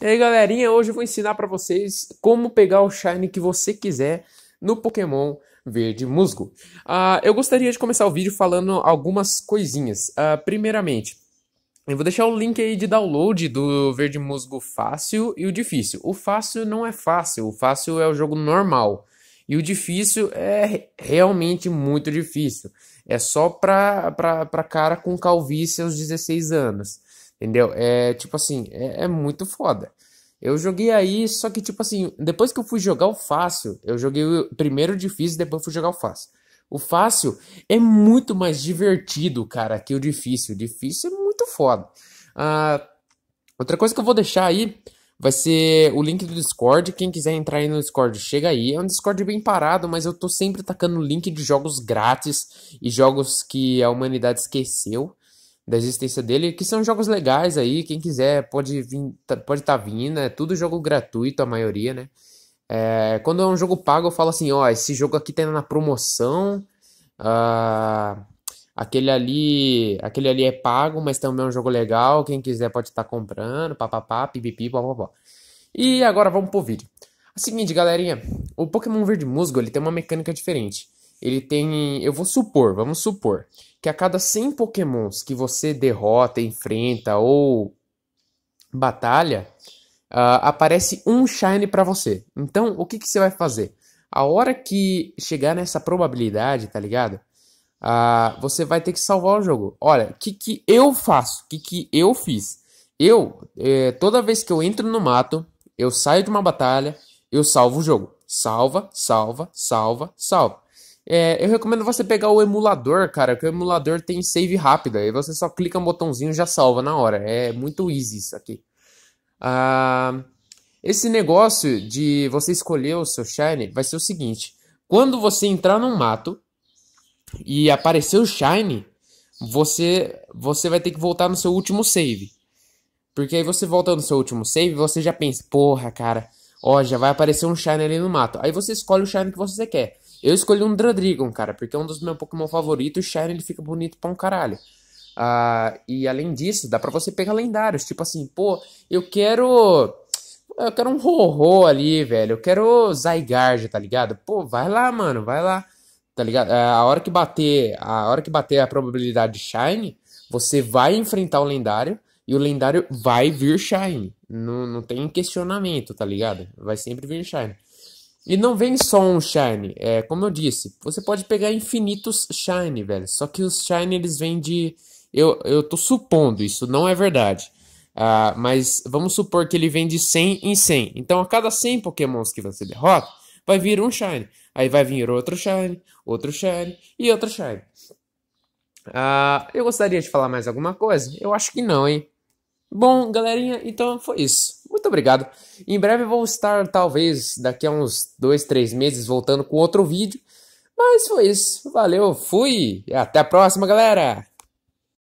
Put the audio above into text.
E aí, galerinha, hoje eu vou ensinar para vocês como pegar o Shine que você quiser no Pokémon Verde Musgo. Uh, eu gostaria de começar o vídeo falando algumas coisinhas. Uh, primeiramente, eu vou deixar o link aí de download do Verde Musgo fácil e o difícil. O fácil não é fácil, o fácil é o jogo normal. E o difícil é realmente muito difícil. É só pra, pra, pra cara com calvície aos 16 anos. Entendeu? É tipo assim, é, é muito foda. Eu joguei aí, só que tipo assim, depois que eu fui jogar o fácil, eu joguei o primeiro difícil, depois fui jogar o fácil. O fácil é muito mais divertido, cara, que o difícil. O difícil é muito foda. Ah, outra coisa que eu vou deixar aí vai ser o link do Discord. Quem quiser entrar aí no Discord, chega aí. É um Discord bem parado, mas eu tô sempre tacando link de jogos grátis e jogos que a humanidade esqueceu da existência dele, que são jogos legais aí, quem quiser pode vir, tá, pode estar tá vindo, é tudo jogo gratuito a maioria, né? É, quando é um jogo pago, eu falo assim, ó, esse jogo aqui tá na promoção, uh, aquele ali, aquele ali é pago, mas também é um jogo legal, quem quiser pode estar tá comprando, papapá, pipipi, papapá. E agora vamos pro vídeo. É seguinte, galerinha, o Pokémon Verde Musgo, ele tem uma mecânica diferente ele tem. Eu vou supor, vamos supor, que a cada 100 pokémons que você derrota, enfrenta ou batalha, uh, aparece um Shine para você. Então, o que, que você vai fazer? A hora que chegar nessa probabilidade, tá ligado? Uh, você vai ter que salvar o jogo. Olha, o que, que eu faço? O que, que eu fiz? Eu, eh, toda vez que eu entro no mato, eu saio de uma batalha, eu salvo o jogo. Salva, salva, salva, salva. É, eu recomendo você pegar o emulador, cara, que o emulador tem save rápida. E você só clica no botãozinho e já salva na hora. É muito easy isso aqui. Ah, esse negócio de você escolher o seu Shine vai ser o seguinte: quando você entrar num mato e aparecer o Shine, você, você vai ter que voltar no seu último save. Porque aí você volta no seu último save, você já pensa, porra, cara, ó, já vai aparecer um Shine ali no mato. Aí você escolhe o Shine que você quer. Eu escolhi um Dradrigon, cara, porque é um dos meus Pokémon favoritos. O Shine ele fica bonito pra um caralho. Ah, e além disso, dá pra você pegar lendários. Tipo assim, pô, eu quero. Eu quero um Rorô ali, velho. Eu quero Zygarde, tá ligado? Pô, vai lá, mano, vai lá. Tá ligado? Ah, a hora que bater, a hora que bater a probabilidade de Shine, você vai enfrentar o lendário e o lendário vai vir Shine. Não, não tem questionamento, tá ligado? Vai sempre vir Shine. E não vem só um Shine, é, como eu disse, você pode pegar infinitos Shine, velho. Só que os Shine eles vêm de. Eu, eu tô supondo, isso não é verdade. Uh, mas vamos supor que ele vem de 100 em 100. Então a cada 100 pokémons que você derrota, vai vir um Shine. Aí vai vir outro Shine, outro Shine e outro Shine. Uh, eu gostaria de falar mais alguma coisa? Eu acho que não, hein? Bom, galerinha, então foi isso. Muito obrigado. Em breve vou estar, talvez, daqui a uns dois, três meses, voltando com outro vídeo. Mas foi isso. Valeu, fui e até a próxima, galera!